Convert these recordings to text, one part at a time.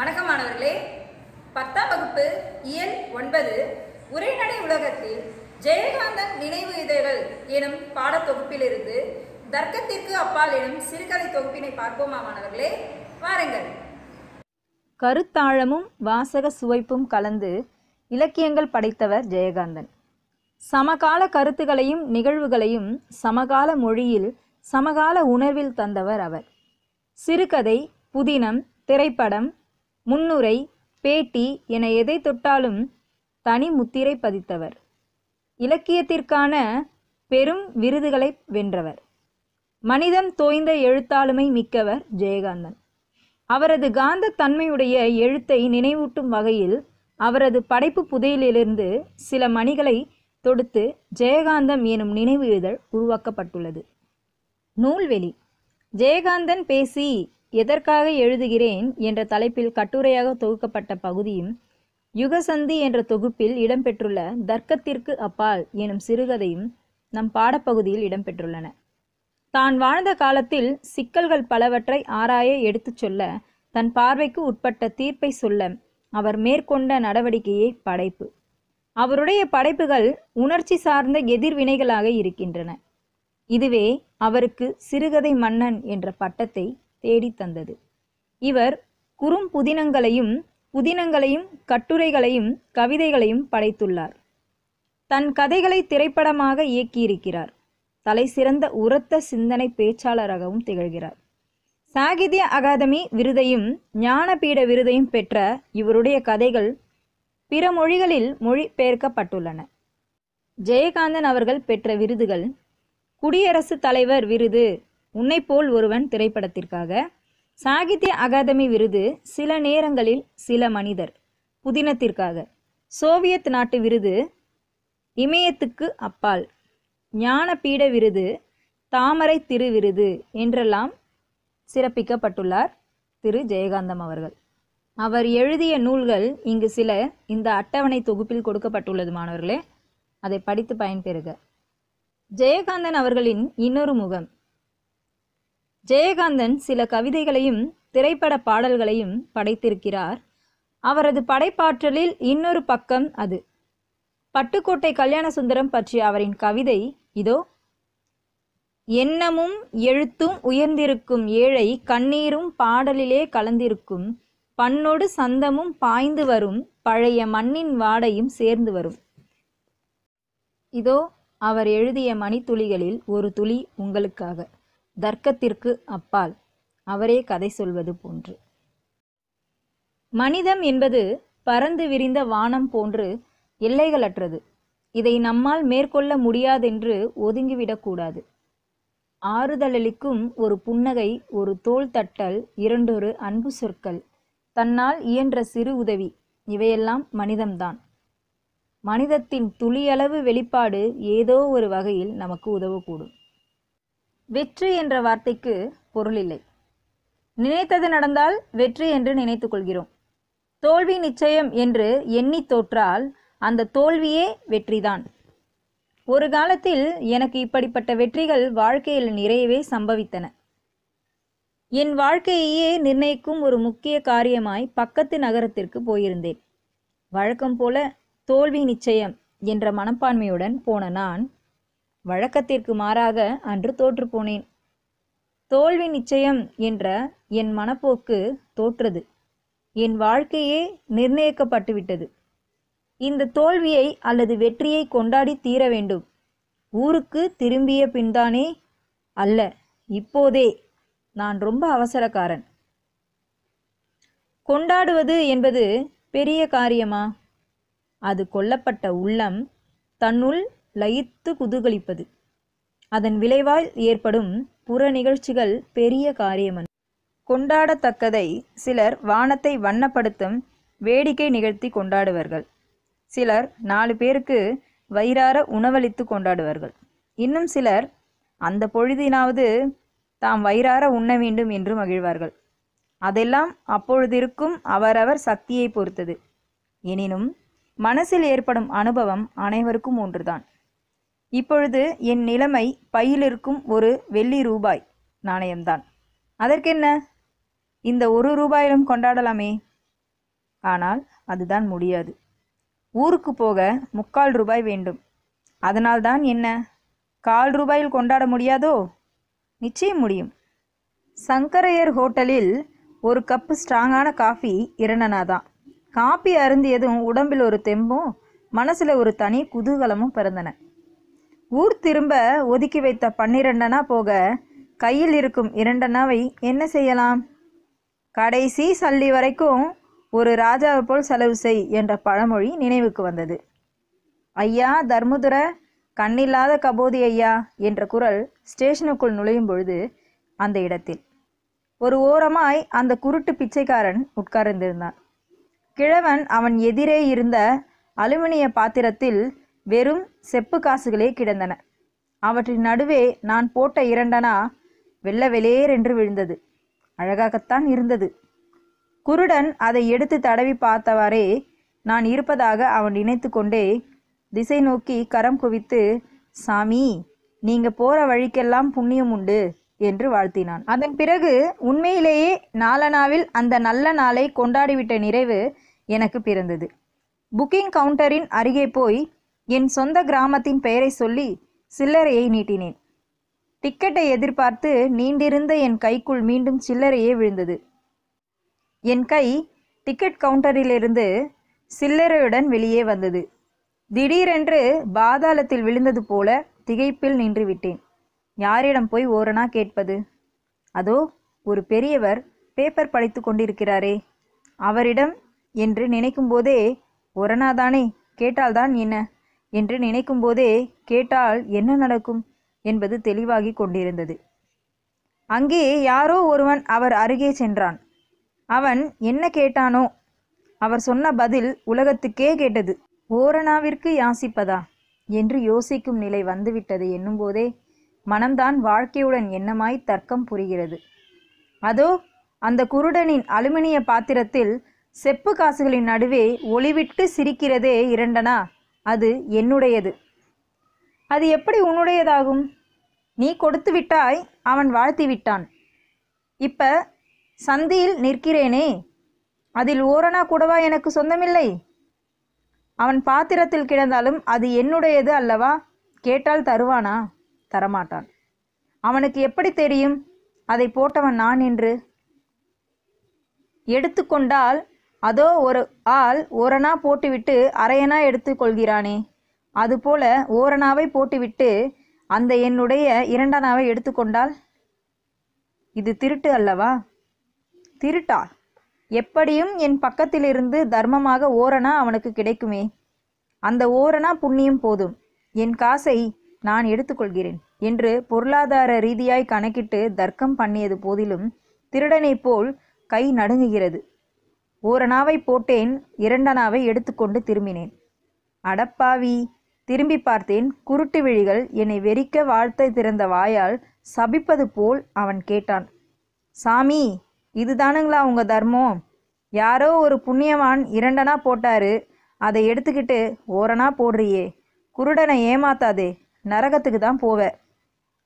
வணக்கம் மாணவர்களே பத்தாம் வகுப்பு இயல் ஒன்பது உரைநடை உலகத்தில் ஜெயகாந்தன் நினைவு இதழ்கள் எனும் பாடத்தொகுப்பிலிருந்து தர்க்கத்திற்கு அப்பால் எனும் சிறுகதை தொகுப்பினை பார்ப்போமா மாணவர்களே வாருங்கள் கருத்தாழமும் வாசக சுவைப்பும் கலந்து இலக்கியங்கள் படைத்தவர் ஜெயகாந்தன் சமகால கருத்துகளையும் நிகழ்வுகளையும் சமகால மொழியில் சமகால உணர்வில் தந்தவர் அவர் சிறுகதை புதினம் திரைப்படம் முன்னுரை பேட்டி என எதை தொட்டாலும் தனி முத்திரை பதித்தவர் இலக்கியத்திற்கான பெரும் விருதுகளை வென்றவர் மனிதம் தோய்ந்த எழுத்தாளுமை மிக்கவர் ஜெயகாந்தன் அவரது காந்த தன்மையுடைய எழுத்தை நினைவூட்டும் வகையில் அவரது படைப்பு புதையிலிருந்து சில மணிகளை தொடுத்து ஜெயகாந்தம் எனும் நினைவு இதழ் உருவாக்கப்பட்டுள்ளது நூல்வெளி ஜெயகாந்தன் பேசி எதற்காக எழுதுகிறேன் என்ற தலைப்பில் கட்டுரையாக தொகுக்கப்பட்ட பகுதியும் யுகசந்தி என்ற தொகுப்பில் இடம்பெற்றுள்ள தர்க்கத்திற்கு அப்பால் எனும் சிறுகதையும் நம் பாடப்பகுதியில் இடம்பெற்றுள்ளன தான் வாழ்ந்த காலத்தில் சிக்கல்கள் பலவற்றை ஆராய எடுத்துச் சொல்ல தன் பார்வைக்கு உட்பட்ட தீர்ப்பை சொல்ல அவர் மேற்கொண்ட நடவடிக்கையே படைப்பு அவருடைய படைப்புகள் உணர்ச்சி சார்ந்த எதிர்வினைகளாக இருக்கின்றன இதுவே அவருக்கு சிறுகதை மன்னன் என்ற பட்டத்தை தேடித் தந்தது இவர் குறும் புதினங்களையும் புதினங்களையும் கட்டுரைகளையும் கவிதைகளையும் படைத்துள்ளார் தன் கதைகளை திரைப்படமாக இயக்கியிருக்கிறார் தலைசிறந்த உரத்த சிந்தனை பேச்சாளராகவும் திகழ்கிறார் சாகித்ய அகாதமி விருதையும் ஞானபீட விருதையும் பெற்ற இவருடைய கதைகள் பிற மொழிகளில் மொழி பெயர்க்கப்பட்டுள்ளன ஜெயகாந்தன் அவர்கள் பெற்ற விருதுகள் குடியரசுத் தலைவர் விருது உன்னை போல் ஒருவன் திரைப்படத்திற்காக சாகித்ய அகாதமி விருது சில நேரங்களில் சில மனிதர் புதினத்திற்காக சோவியத் நாட்டு விருது இமயத்துக்கு அப்பால் ஞானபீட விருது தாமரை திரு விருது என்றெல்லாம் சிறப்பிக்கப்பட்டுள்ளார் திரு ஜெயகாந்தம் அவர்கள் அவர் எழுதிய நூல்கள் இங்கு சில இந்த அட்டவணை தொகுப்பில் கொடுக்கப்பட்டுள்ளது மாணவர்களே அதை படித்து பயன்பெறுக ஜெயகாந்தன் அவர்களின் இன்னொரு முகம் ஜெயகாந்தன் சில கவிதைகளையும் திரைப்பட பாடல்களையும் படைத்திருக்கிறார் அவரது படைப்பாற்றலில் இன்னொரு பக்கம் அது பட்டுக்கோட்டை கல்யாணசுந்தரம் பற்றிய அவரின் கவிதை இதோ எண்ணமும் எழுத்தும் உயர்ந்திருக்கும் ஏழை கண்ணீரும் பாடலிலே கலந்திருக்கும் பண்ணோடு சந்தமும் பாய்ந்து வரும் பழைய மண்ணின் வாடையும் சேர்ந்து வரும் இதோ அவர் எழுதிய மணித்துளிகளில் ஒரு துளி உங்களுக்காக தர்க்கத்திற்கு அப்பால் அவரே கதை சொல்வது போன்று மனிதம் என்பது பறந்து விரிந்த வானம் போன்று எல்லைகளற்றது இதை நம்மால் மேற்கொள்ள முடியாதென்று ஒதுங்கிவிடக்கூடாது ஆறுதலளிக்கும் ஒரு புன்னகை ஒரு தோல் தட்டல் இரண்டொரு அன்பு சொற்கள் தன்னால் இயன்ற சிறு உதவி இவையெல்லாம் மனிதம்தான் மனிதத்தின் துளியளவு வெளிப்பாடு ஏதோ ஒரு வகையில் நமக்கு உதவக்கூடும் வெற்றி என்ற வார்த்தைக்கு பொருள் இல்லை நினைத்தது நடந்தால் வெற்றி என்று நினைத்து கொள்கிறோம் தோல்வி நிச்சயம் என்று எண்ணி தோற்றால் அந்த தோல்வியே வெற்றிதான் ஒரு காலத்தில் எனக்கு இப்படிப்பட்ட வெற்றிகள் வாழ்க்கையில் நிறையவே சம்பவித்தன என் வாழ்க்கையையே நிர்ணயிக்கும் ஒரு முக்கிய காரியமாய் பக்கத்து நகரத்திற்கு போயிருந்தேன் வழக்கம் போல தோல்வி நிச்சயம் என்ற மனப்பான்மையுடன் போன நான் வழக்கத்திற்கு மாறாக அன்று தோற்றுப்போனேன் தோல்வி நிச்சயம் என்ற என் மனப்போக்கு தோற்றது என் வாழ்க்கையே நிர்ணயிக்கப்பட்டுவிட்டது இந்த தோல்வியை அல்லது வெற்றியை கொண்டாடி தீர வேண்டும் ஊருக்கு திரும்பிய பின்தானே அல்ல இப்போதே நான் ரொம்ப அவசரக்காரன் கொண்டாடுவது என்பது பெரிய காரியமா அது கொல்லப்பட்ட உள்ளம் தன்னுள் லயித்து குதூகலிப்பது அதன் விளைவால் ஏற்படும் புற நிகழ்ச்சிகள் பெரிய காரியமன் கொண்டாடத்தக்கதை சிலர் வானத்தை வண்ணப்படுத்தும் வேடிக்கை நிகழ்த்தி கொண்டாடுவார்கள் சிலர் நாலு பேருக்கு வயிறார உணவளித்து கொண்டாடுவார்கள் இன்னும் சிலர் அந்த பொழுதினாவது தாம் வயிறார உண்ண வேண்டும் என்று மகிழ்வார்கள் அதெல்லாம் அப்பொழுதிருக்கும் அவரவர் சக்தியை பொறுத்தது எனினும் மனசில் ஏற்படும் அனுபவம் அனைவருக்கும் ஒன்றுதான் இப்பொழுது என் நிலைமை பையிலிருக்கும் ஒரு வெள்ளி ரூபாய் நாணயம்தான் அதற்கென்ன இந்த ஒரு ரூபாயிலும் கொண்டாடலாமே ஆனால் அதுதான் முடியாது ஊருக்கு போக முக்கால் ரூபாய் வேண்டும் அதனால்தான் என்ன கால் ரூபாயில் கொண்டாட முடியாதோ நிச்சயம் முடியும் சங்கரையர் ஹோட்டலில் ஒரு கப்பு ஸ்ட்ராங்கான காஃபி இரண்டனா காபி அருந்தியதும் உடம்பில் ஒரு தெம்பும் மனசில் ஒரு தனி குதூகலமும் பிறந்தன ஊர் திரும்ப ஒதுக்கி வைத்த பன்னிரெண்டனா போக கையில் இருக்கும் இரண்டனாவை என்ன செய்யலாம் கடைசி சல்லி வரைக்கும் ஒரு ராஜாவை போல் செலவு செய் என்ற பழமொழி நினைவுக்கு வந்தது ஐயா தர்மதுர கண்ணில்லாத கபோதி ஐயா என்ற குரல் ஸ்டேஷனுக்குள் நுழையும் பொழுது அந்த இடத்தில் ஒரு ஓரமாய் அந்த குருட்டு பிச்சைக்காரன் உட்கார்ந்திருந்தான் கிழவன் அவன் எதிரே இருந்த அலுமினிய பாத்திரத்தில் வெறும் செப்பு காசுகளே கிடந்தன அவற்றின் நடுவே நான் போட்ட இரண்டனா வெள்ள வெளியேறென்று விழுந்தது அழகாகத்தான் இருந்தது குருடன் அதை எடுத்து தடவி பார்த்தவாறே நான் இருப்பதாக அவன் நினைத்து கொண்டே திசை நோக்கி கரம் குவித்து சாமி நீங்க போற வழிக்கெல்லாம் புண்ணியம் உண்டு என்று வாழ்த்தினான் அதன் பிறகு உண்மையிலேயே நாலனாவில் அந்த நல்ல நாளை கொண்டாடிவிட்ட நிறைவு எனக்கு பிறந்தது புக்கிங் கவுண்டரின் அருகே போய் என் சொந்த கிராமத்தின் பெயரை சொல்லி சில்லறையை நீட்டினேன் டிக்கெட்டை எதிர்பார்த்து நீண்டிருந்த என் கைக்குள் மீண்டும் சில்லறையே விழுந்தது என் கை டிக்கெட் கவுண்டரிலிருந்து சில்லறையுடன் வெளியே வந்தது திடீரென்று பாதாளத்தில் விழுந்தது போல திகைப்பில் நின்றுவிட்டேன் யாரிடம் போய் ஓரணா கேட்பது அதோ ஒரு பெரியவர் பேப்பர் படித்து கொண்டிருக்கிறாரே அவரிடம் என்று நினைக்கும் போதே ஒரணாதானே கேட்டால்தான் என்ன என்று நினைக்கும்போதே கேட்டால் என்ன நடக்கும் என்பது தெளிவாகி கொண்டிருந்தது அங்கே யாரோ ஒருவன் அவர் அருகே சென்றான் அவன் என்ன கேட்டானோ அவர் சொன்ன பதில் உலகத்துக்கே கேட்டது ஓரணாவிற்கு யாசிப்பதா என்று யோசிக்கும் நிலை வந்துவிட்டது என்னும்போதே மனம்தான் வாழ்க்கையுடன் எண்ணமாய் தர்க்கம் புரிகிறது அதோ அந்த குருடனின் அலுமினிய பாத்திரத்தில் செப்பு காசுகளின் நடுவே ஒளிவிட்டு சிரிக்கிறதே இரண்டனா அது என்னுடையது அது எப்படி உன்னுடையதாகும் நீ கொடுத்து விட்டாய் அவன் வாழ்த்தி விட்டான் இப்ப சந்தியில் நிற்கிறேனே அதில் ஓரணா கூடவா எனக்கு சொந்தமில்லை அவன் பாத்திரத்தில் கிடந்தாலும் அது என்னுடையது அல்லவா கேட்டால் தருவானா தரமாட்டான் அவனுக்கு எப்படி தெரியும் அதை போட்டவன் நான் என்று எடுத்துக்கொண்டால் அதோ ஒரு ஆள் ஓரணா போட்டுவிட்டு அரையனா எடுத்து கொள்கிறானே அதுபோல ஓரணாவை போட்டுவிட்டு அந்த என்னுடைய இரண்டனாவை எடுத்துக்கொண்டால் இது திருட்டு அல்லவா திருட்டா எப்படியும் என் பக்கத்திலிருந்து தர்மமாக ஓரணா அவனுக்கு கிடைக்குமே அந்த ஓரணா புண்ணியம் போதும் என் காசை நான் எடுத்துக்கொள்கிறேன் என்று பொருளாதார ரீதியாய் கணக்கிட்டு தர்க்கம் பண்ணியது போதிலும் திருடனைப் போல் கை நடுங்குகிறது நாவை போட்டேன் இரண்டனாவை எடுத்துக்கொண்டு திரும்பினேன் அடப்பாவி திரும்பி பார்த்தேன் குருட்டு விழிகள் என்னை வெறிக்க வாழ்த்த திறந்த வாயால் சபிப்பது போல் அவன் கேட்டான் சாமி இதுதானுங்களா உங்க தர்மம் யாரோ ஒரு புண்ணியவான் இரண்டனா போட்டாரு அதை எடுத்துக்கிட்டு ஓரணா போடுறியே குருடனை ஏமாத்தாதே நரகத்துக்கு தான் போவ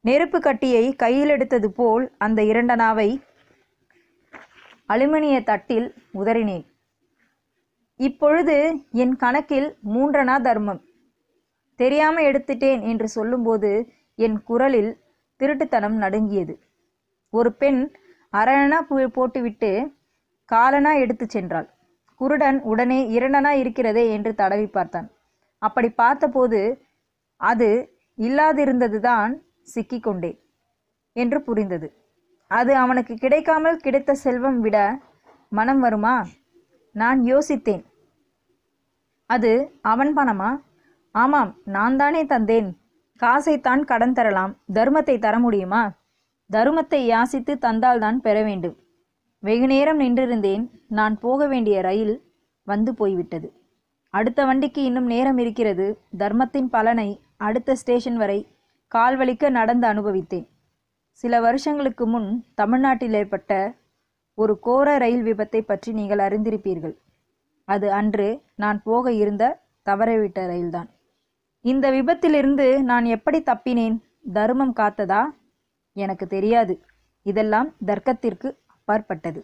நெருப்பு கட்டியை கையில் எடுத்தது போல் அந்த இரண்டனாவை அலுமினிய தட்டில் உதறினேன் இப்பொழுது என் கணக்கில் மூன்றனா தர்மம் தெரியாம எடுத்துட்டேன் என்று சொல்லும்போது என் குரலில் திருட்டுத்தனம் நடுங்கியது ஒரு பெண் அரணா போட்டுவிட்டு காலனா எடுத்து சென்றாள் குருடன் உடனே இரண்டனா இருக்கிறதே என்று தடவி பார்த்தான் அப்படி பார்த்தபோது அது இல்லாதிருந்ததுதான் சிக்கிக்கொண்டேன் என்று புரிந்தது அது அவனுக்கு கிடைக்காமல் கிடைத்த செல்வம் விட மனம் வருமா நான் யோசித்தேன் அது அவன் பணமா ஆமாம் நான் தானே தந்தேன் காசைத்தான் கடன் தரலாம் தர்மத்தை தர முடியுமா தருமத்தை யாசித்து தந்தால்தான் பெற வேண்டும் வெகு நேரம் நின்றிருந்தேன் நான் போக வேண்டிய ரயில் வந்து போய்விட்டது அடுத்த வண்டிக்கு இன்னும் நேரம் இருக்கிறது தர்மத்தின் பலனை அடுத்த ஸ்டேஷன் வரை கால்வழிக்க நடந்து அனுபவித்தேன் சில வருஷங்களுக்கு முன் தமிழ்நாட்டில் ஏற்பட்ட ஒரு கோர ரயில் விபத்தை பற்றி நீங்கள் அறிந்திருப்பீர்கள் அது அன்று நான் போக இருந்த தவறவிட்ட ரயில்தான் இந்த விபத்திலிருந்து நான் எப்படி தப்பினேன் தர்மம் காத்ததா எனக்கு தெரியாது இதெல்லாம் தர்க்கத்திற்கு அப்பாற்பட்டது